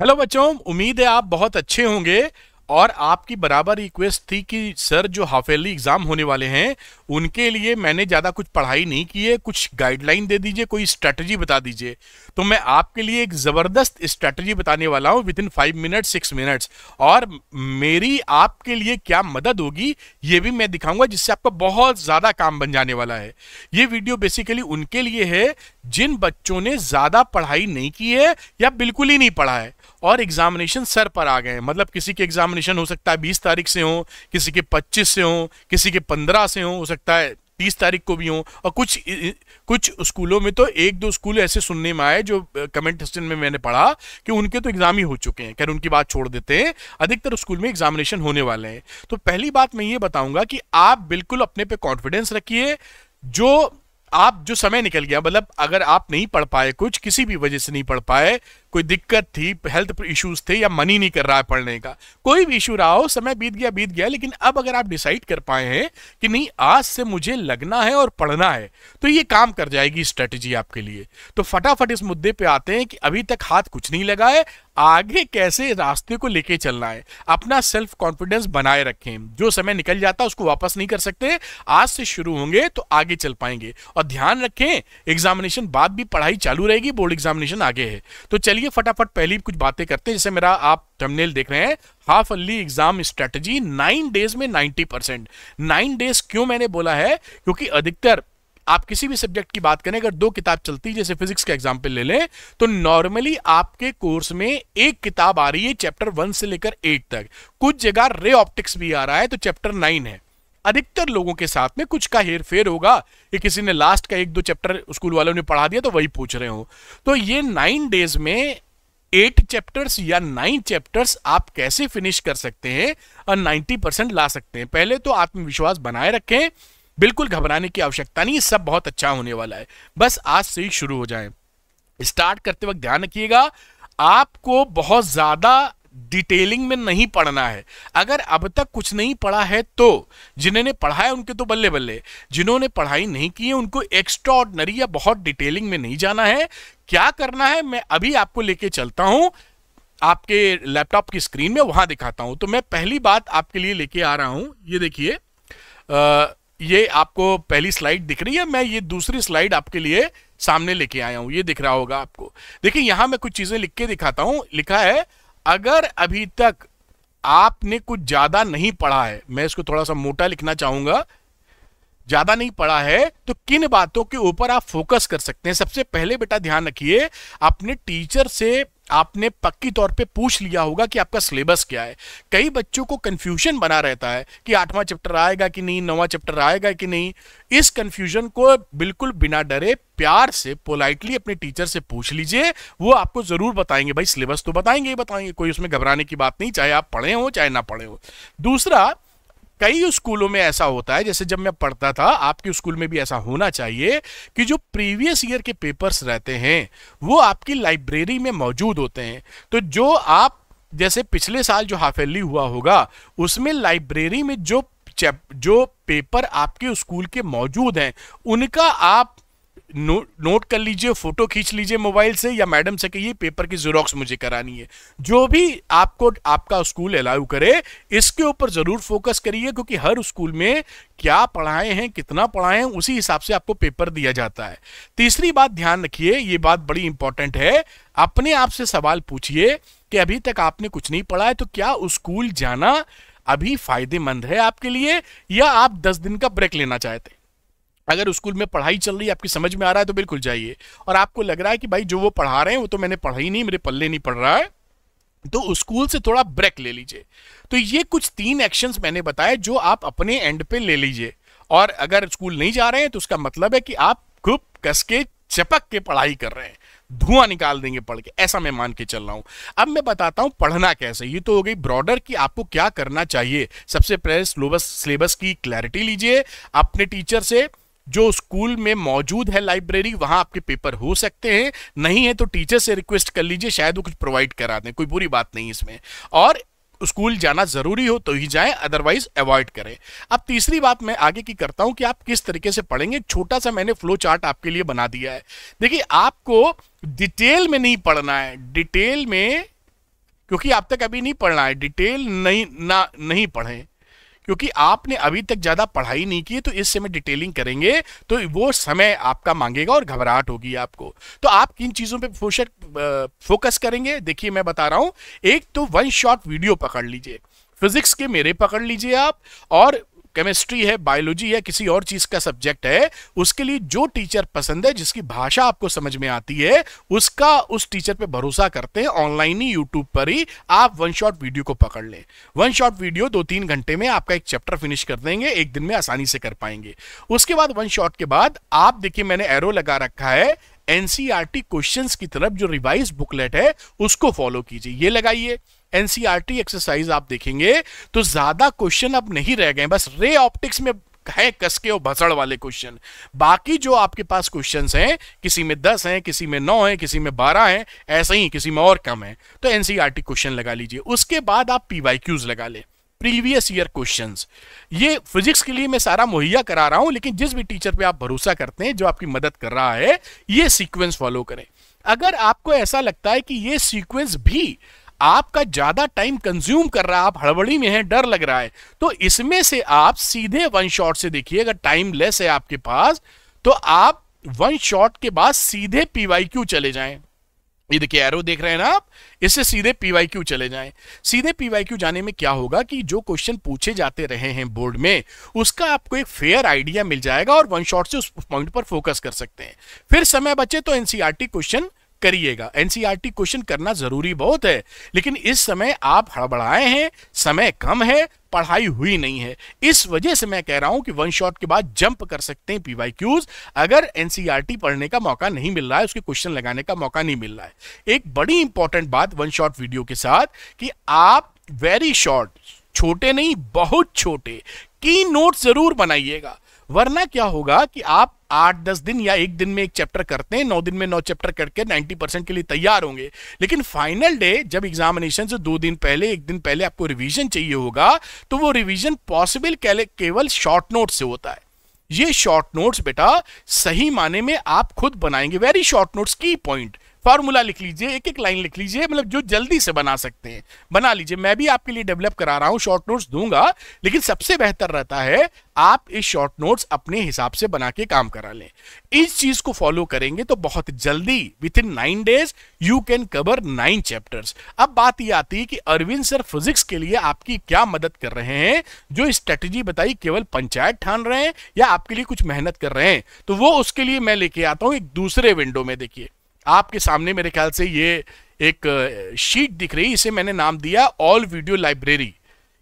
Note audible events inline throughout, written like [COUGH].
hello बच्चों उम्मीद है आप बहुत अच्छे होंगे और आपकी बराबर रिक्वेस्ट थी कि सर जो एयरली एग्ज़ाम होने वाले हैं उनके लिए मैंने ज़्यादा कुछ पढ़ाई नहीं की है कुछ गाइडलाइन दे दीजिए कोई स्ट्रैटेजी बता दीजिए तो मैं आपके लिए एक ज़बरदस्त स्ट्रेटजी बताने वाला हूँ within five minute six minutes और मेरी आपके लिए क्या मदद होगी ये भी मैं दिखाऊंगा जिससे आपका बहुत ज़्यादा काम बन जाने वाला है ये वीडियो बेसिकली उनके लिए है जिन बच्चों ने ज़्यादा पढ़ाई नहीं की है या बिल्कुल ही नहीं पढ़ा है और एग्जामिनेशन सर पर आ गए मतलब किसी के एग्जाम नॉमिनेशन हो सकता है बीस तारीख से हो किसी के पच्चीस से हो किसी के पंद्रह से हो हो सकता है तीस तारीख को भी हो और कुछ कुछ स्कूलों में तो एक दो स्कूल ऐसे सुनने में आए जो कमेंट सेक्शन में मैंने पढ़ा कि उनके तो एग्जाम ही हो चुके हैं खैर उनकी बात छोड़ देते हैं अधिकतर स्कूल में एग्जामिनेशन होने वाले हैं तो पहली बात मैं ये बताऊंगा कि आप बिल्कुल अपने पे कॉन्फिडेंस रखिए जो आप जो समय निकल गया मतलब अगर आप नहीं पढ़ पाए कुछ किसी भी वजह से नहीं पढ़ पाए कोई दिक्कत थी हेल्थ इश्यूज थे या मनी नहीं कर रहा है पढ़ने का कोई भी इशू रहा हो समय बीत गया बीत गया लेकिन अब अगर आप डिसाइड कर पाए हैं कि नहीं आज से मुझे लगना है और पढ़ना है तो ये काम कर जाएगी स्ट्रेटजी आपके लिए तो फटाफट इस मुद्दे पे आते हैं कि अभी तक हाथ कुछ नहीं लगा है आगे कैसे रास्ते को लेके चलना है अपना सेल्फ कॉन्फिडेंस बनाए रखें जो समय निकल जाता है उसको वापस नहीं कर सकते आज से शुरू होंगे तो आगे चल पाएंगे और ध्यान रखें एग्जामिनेशन बाद भी पढ़ाई चालू रहेगी बोर्ड एग्जामिनेशन आगे है तो चलिए आइए फटाफट पहली कुछ बातें करते हैं जैसे मेरा आप थंबनेल देख रहे हैं half yearly exam strategy nine days में नाइन्टी परसेंट नाइन डेज क्यों मैंने बोला है क्योंकि अधिकतर आप किसी भी सब्जेक्ट की बात करें अगर दो किताब चलती है जैसे फिजिक्स का एग्जाम्पल ले लें तो नॉर्मली आपके कोर्स में एक किताब आ रही है चैप्टर वन से लेकर एट तक कुछ जगह रे ऑप्टिक्स भी आ रहा है तो चैप्टर नाइन है अधिकतर लोगों के साथ में कुछ का हेर फेर होगा कि किसी ने लास्ट का एक दो चैप्टर स्कूल वालों ने पढ़ा दिया तो वही पूछ रहे हो तो ये नाइन डेज में एट चैप्टर्स या नाइन चैप्टर्स आप कैसे फिनिश कर सकते हैं और नाइन्टी परसेंट ला सकते हैं पहले तो आत्मविश्वास बनाए रखें बिल्कुल घबराने की आवश्यकता नहीं सब बहुत अच्छा होने वाला है बस आज से ही शुरू हो जाए स्टार्ट करते वक्त ध्यान रखिएगा आपको बहुत ज्यादा डिटेलिंग में नहीं पढ़ना है अगर अब तक कुछ नहीं पढ़ा है तो जिन्होंने पढ़ा है उनके तो बल्ले बल्ले जिन्होंने पढ़ाई नहीं की है उनको एक्स्ट्रा ऑर्डनरी या बहुत डिटेलिंग में नहीं जाना है क्या करना है मैं अभी आपको लेके चलता हूं आपके लैपटॉप की स्क्रीन में वहां दिखाता हूं तो मैं पहली बात आपके लिए लेके आ रहा हूं ये देखिए ये आपको पहली स्लाइड दिख रही है मैं ये दूसरी स्लाइड आपके लिए सामने लेके आया हूं ये दिख रहा होगा आपको देखिए यहां मैं कुछ चीजें लिख के दिखाता हूं लिखा है अगर अभी तक आपने कुछ ज्यादा नहीं पढ़ा है मैं इसको थोड़ा सा मोटा लिखना चाहूंगा ज्यादा नहीं पढ़ा है तो किन बातों के ऊपर आप फोकस कर सकते हैं सबसे पहले बेटा ध्यान रखिए अपने टीचर से आपने पक्की तौर पे पूछ लिया होगा कि आपका सिलेबस क्या है कई बच्चों को कन्फ्यूजन बना रहता है कि आठवां चैप्टर आएगा कि नहीं नवा चैप्टर आएगा कि नहीं इस कन्फ्यूजन को बिल्कुल बिना डरे प्यार से पोलाइटली अपने टीचर से पूछ लीजिए वो आपको जरूर बताएंगे भाई सिलेबस तो बताएंगे ही बताएंगे कोई उसमें घबराने की बात नहीं चाहे आप पढ़े हो चाहे ना पढ़े हो दूसरा कई स्कूलों में ऐसा होता है जैसे जब मैं पढ़ता था आपके स्कूल में भी ऐसा होना चाहिए कि जो प्रीवियस ईयर के पेपर्स रहते हैं वो आपकी लाइब्रेरी में मौजूद होते हैं तो जो आप जैसे पिछले साल जो हाफेली हुआ होगा उसमें लाइब्रेरी में जो जो पेपर आपके स्कूल के मौजूद हैं उनका आप नो, नोट कर लीजिए फोटो खींच लीजिए मोबाइल से या मैडम से कहिए पेपर की जेरोक्स मुझे करानी है जो भी आपको आपका स्कूल अलाउ करे इसके ऊपर जरूर फोकस करिए क्योंकि हर स्कूल में क्या पढ़ाए हैं कितना पढ़ाए हैं उसी हिसाब से आपको पेपर दिया जाता है तीसरी बात ध्यान रखिए ये बात बड़ी इंपॉर्टेंट है अपने आप से सवाल पूछिए कि अभी तक आपने कुछ नहीं पढ़ा है तो क्या स्कूल जाना अभी फायदेमंद है आपके लिए या आप दस दिन का ब्रेक लेना चाहते हैं अगर स्कूल में पढ़ाई चल रही है आपकी समझ में आ रहा है तो बिल्कुल जाइए और आपको लग रहा है कि भाई जो वो पढ़ा रहे हैं वो तो मैंने पढ़ा ही नहीं मेरे पल्ले नहीं पढ़ रहा है तो स्कूल से थोड़ा ब्रेक ले लीजिए तो ये कुछ तीन एक्शंस मैंने बताए जो आप अपने एंड पे ले लीजिए और अगर स्कूल नहीं जा रहे हैं तो उसका मतलब है कि आप खूब कस के चपक के पढ़ाई कर रहे हैं धुआं निकाल देंगे पढ़ के ऐसा मैं मान के चल रहा हूं अब मैं बताता हूं पढ़ना कैसे ये तो हो गई ब्रॉडर कि आपको क्या करना चाहिए सबसे पहले सिलेबस की क्लैरिटी लीजिए अपने टीचर से जो स्कूल में मौजूद है लाइब्रेरी वहां आपके पेपर हो सकते हैं नहीं है तो टीचर से रिक्वेस्ट कर लीजिए शायद वो कुछ प्रोवाइड करा दें कोई बुरी बात नहीं इसमें और स्कूल जाना जरूरी हो तो ही जाए अदरवाइज अवॉइड करें अब तीसरी बात मैं आगे की करता हूं कि आप किस तरीके से पढ़ेंगे छोटा सा मैंने फ्लो चार्ट आपके लिए बना दिया है देखिए आपको डिटेल में नहीं पढ़ना है डिटेल में क्योंकि आप तक अभी नहीं पढ़ना है डिटेल नहीं ना नहीं पढ़ें क्योंकि आपने अभी तक ज्यादा पढ़ाई नहीं की तो इस समय डिटेलिंग करेंगे तो वो समय आपका मांगेगा और घबराहट होगी आपको तो आप किन चीजों पर फोकस करेंगे देखिए मैं बता रहा हूं एक तो वन शॉट वीडियो पकड़ लीजिए फिजिक्स के मेरे पकड़ लीजिए आप और केमिस्ट्री है बायोलॉजी है किसी और चीज का सब्जेक्ट है उसके लिए जो टीचर पसंद है जिसकी भाषा आपको समझ में आती है उसका उस टीचर पे भरोसा करते हैं ऑनलाइन ही यूट्यूब पर ही आप वन शॉट वीडियो को पकड़ लें वन शॉट वीडियो दो तीन घंटे में आपका एक चैप्टर फिनिश कर देंगे एक दिन में आसानी से कर पाएंगे उसके बाद वन शॉट के बाद आप देखिए मैंने एरो लगा रखा है एनसीईआरटी क्वेश्चंस की तरफ जो रिवाइज बुकलेट है उसको फॉलो कीजिए ये लगाइए एनसीईआरटी एक्सरसाइज आप देखेंगे तो ज्यादा क्वेश्चन अब नहीं रह गए बस रे ऑप्टिक्स में है कसके और भसड़ वाले क्वेश्चन बाकी जो आपके पास क्वेश्चंस हैं किसी में दस हैं किसी में नौ हैं किसी में बारह हैं ऐसे ही किसी में और कम है तो एनसीईआरटी क्वेश्चन लगा लीजिए उसके बाद आप पीवाईक्यूज लगा लें प्रीवियस ईयर क्वेश्चंस ये फिजिक्स के लिए मैं सारा मुहैया करा रहा हूं लेकिन जिस भी टीचर पे आप भरोसा करते हैं जो आपकी मदद कर रहा है ये सीक्वेंस फॉलो करें अगर आपको ऐसा लगता है कि ये सीक्वेंस भी आपका ज्यादा टाइम कंज्यूम कर रहा है आप हड़बड़ी में है डर लग रहा है तो इसमें से आप सीधे वन शॉट से देखिए अगर टाइम लेस है आपके पास तो आप वन शॉट के बाद सीधे पीवाईक्यू चले जाएं ये देखिए एरो देख रहे हैं ना आप इससे सीधे पीवाईक्यू चले जाएं सीधे पीवाईक्यू जाने में क्या होगा कि जो क्वेश्चन पूछे जाते रहे हैं बोर्ड में उसका आपको एक फेयर आइडिया मिल जाएगा और वन शॉट से उस पॉइंट पर फोकस कर सकते हैं फिर समय बचे तो एनसीईआरटी क्वेश्चन e करिएगा एनसीईआरटी क्वेश्चन e करना जरूरी बहुत है लेकिन इस समय आप हड़बड़ाए हैं समय कम है पढ़ाई हुई नहीं है इस वजह से मैं कह रहा हूं कि वन शॉट के बाद जंप कर सकते हैं पीवाई क्यूज अगर एनसीईआरटी e पढ़ने का मौका नहीं मिल रहा है उसके क्वेश्चन लगाने का मौका नहीं मिल रहा है एक बड़ी इंपॉर्टेंट बात वन शॉट वीडियो के साथ कि आप वेरी शॉर्ट छोटे नहीं बहुत छोटे की नोट जरूर बनाइएगा वरना क्या होगा कि आप आठ दस दिन या एक दिन में एक चैप्टर करते हैं नौ दिन में नौ चैप्टर करके नाइन्टी परसेंट के लिए तैयार होंगे लेकिन फाइनल डे जब एग्जामिनेशन से दो दिन पहले एक दिन पहले आपको रिवीजन चाहिए होगा तो वो रिवीजन पॉसिबल केवल शॉर्ट नोट से होता है ये शॉर्ट नोट्स बेटा सही माने में आप खुद बनाएंगे वेरी शॉर्ट नोट्स की पॉइंट फॉर्मूला लिख लीजिए एक एक लाइन लिख लीजिए मतलब जो जल्दी से बना सकते हैं बना लीजिए मैं भी आपके लिए डेवलप करा रहा हूँ शॉर्ट नोट्स दूंगा लेकिन सबसे बेहतर रहता है आप इस शॉर्ट नोट्स अपने हिसाब से बना के काम करा लें इस चीज को फॉलो करेंगे तो बहुत जल्दी within nine days you can cover nine chapters अब बात यह आती है कि अरविंद सर फिजिक्स के लिए आपकी क्या मदद कर रहे हैं जो स्ट्रेटेजी बताई केवल पंचायत ठान रहे हैं या आपके लिए कुछ मेहनत कर रहे हैं तो वो उसके लिए मैं लेके आता हूं एक दूसरे विंडो में देखिए आपके सामने मेरे ख्याल से ये एक शीट दिख रही इसे मैंने नाम दिया ऑल वीडियो लाइब्रेरी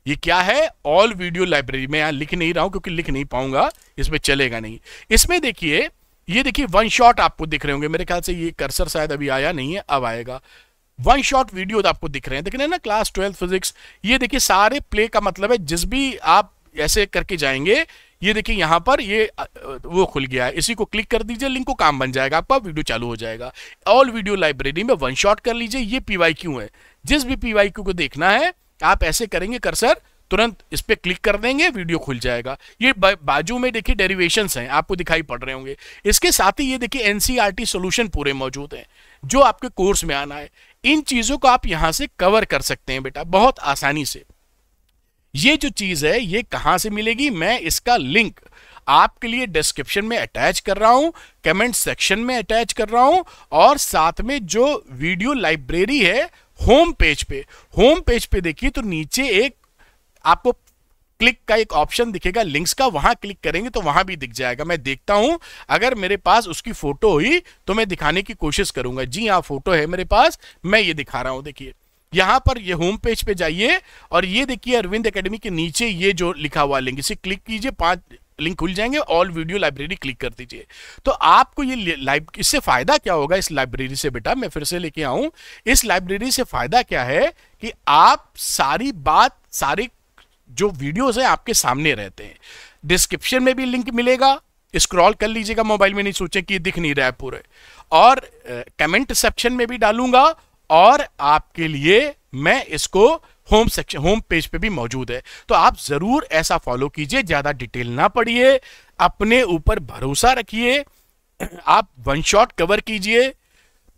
ये क्या है ऑल वीडियो लाइब्रेरी मैं यहाँ लिख नहीं रहा हूँ क्योंकि लिख नहीं पाऊंगा इसमें चलेगा नहीं इसमें देखिए ये देखिए वन शॉट आपको दिख रहे होंगे मेरे ख्याल से ये कर्सर शायद अभी आया नहीं है अब आएगा वन शॉट वीडियो आपको दिख रहे हैं देख रहे हैं ना क्लास ट्वेल्थ फिजिक्स ये देखिए सारे प्ले का मतलब है जिस भी आप ऐसे करके जाएंगे ये देखिए यहाँ पर ये वो खुल गया है इसी को क्लिक कर दीजिए लिंक को काम बन जाएगा आपका वीडियो चालू हो जाएगा ऑल वीडियो लाइब्रेरी में वन शॉट कर लीजिए ये पीवाई क्यू है जिस भी पीवाई क्यू को देखना है आप ऐसे करेंगे कर्सर तुरंत इस पर क्लिक कर देंगे वीडियो खुल जाएगा ये बाजू में देखिए डेरिवेशन हैं आपको दिखाई पड़ रहे होंगे इसके साथ ही ये देखिए एनसीईआरटी सॉल्यूशन e पूरे मौजूद हैं जो आपके कोर्स में आना है इन चीज़ों को आप यहां से कवर कर सकते हैं बेटा बहुत आसानी से ये जो चीज है ये कहां से मिलेगी मैं इसका लिंक आपके लिए डिस्क्रिप्शन में अटैच कर रहा हूं कमेंट सेक्शन में अटैच कर रहा हूं और साथ में जो वीडियो लाइब्रेरी है होम पेज पे होम पेज पे देखिए तो नीचे एक आपको क्लिक का एक ऑप्शन दिखेगा लिंक्स का वहां क्लिक करेंगे तो वहां भी दिख जाएगा मैं देखता हूं अगर मेरे पास उसकी फोटो हुई तो मैं दिखाने की कोशिश करूंगा जी हाँ फोटो है मेरे पास मैं ये दिखा रहा हूं देखिए यहां पर ये होम पेज पे जाइए और ये देखिए अरविंद एकेडमी के नीचे ये जो लिखा हुआ लिंक इसे क्लिक कीजिए पांच लिंक खुल जाएंगे ऑल वीडियो लाइब्रेरी क्लिक कर दीजिए तो आपको ये लाइब इससे फायदा क्या होगा इस लाइब्रेरी से बेटा मैं फिर से लेके आऊं इस लाइब्रेरी से फायदा क्या है कि आप सारी बात सारी जो वीडियोस हैं आपके सामने रहते हैं डिस्क्रिप्शन में भी लिंक मिलेगा स्क्रॉल कर लीजिएगा मोबाइल में नहीं सोचे कि दिख नहीं रहा है पूरे और कमेंट सेक्शन में भी डालूंगा और आपके लिए मैं इसको होम सेक्शन होम पेज पे भी मौजूद है तो आप जरूर ऐसा फॉलो कीजिए ज्यादा डिटेल ना पढ़िए अपने ऊपर भरोसा रखिए [CLEARS THROAT] आप वन शॉट कवर कीजिए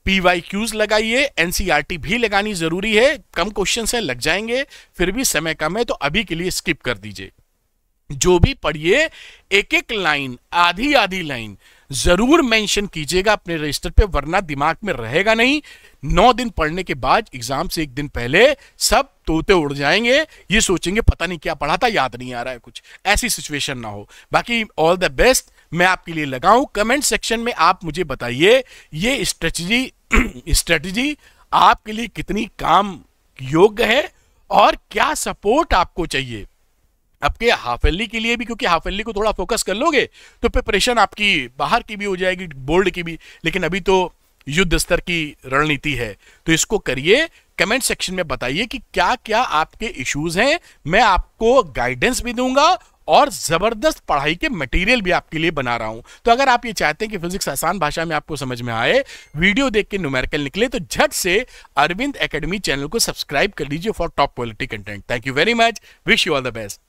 पी वाई क्यूज लगाइए एनसीईआरटी e भी लगानी जरूरी है कम क्वेश्चन है लग जाएंगे फिर भी समय कम है तो अभी के लिए स्किप कर दीजिए जो भी पढ़िए एक एक लाइन आधी आधी लाइन जरूर मेंशन कीजिएगा अपने रजिस्टर पे वरना दिमाग में रहेगा नहीं नौ दिन पढ़ने के बाद एग्जाम से एक दिन पहले सब तोते उड़ जाएंगे ये सोचेंगे पता नहीं क्या पढ़ा था याद नहीं आ रहा है कुछ ऐसी सिचुएशन ना हो बाकी ऑल द बेस्ट मैं आपके लिए लगाऊं कमेंट सेक्शन में आप मुझे बताइए ये स्ट्रेटजी स्ट्रेटजी [CLEARS THROAT] आपके लिए कितनी काम योग्य है और क्या सपोर्ट आपको चाहिए आपके हाफ एल्ली के लिए भी क्योंकि हाफ एल्ली को थोड़ा फोकस कर लोगे तो प्रिपरेशन आपकी बाहर की भी हो जाएगी बोर्ड की भी लेकिन अभी तो युद्ध स्तर की रणनीति है तो इसको करिए कमेंट सेक्शन में बताइए कि क्या क्या आपके इश्यूज हैं मैं आपको गाइडेंस भी दूंगा और ज़बरदस्त पढ़ाई के मटेरियल भी आपके लिए बना रहा हूं तो अगर आप ये चाहते हैं कि फिजिक्स आसान भाषा में आपको समझ में आए वीडियो देख के न्यूमेरिकल निकले तो झट से अरविंद एकेडमी चैनल को सब्सक्राइब कर लीजिए for top quality content thank you very much wish you all the best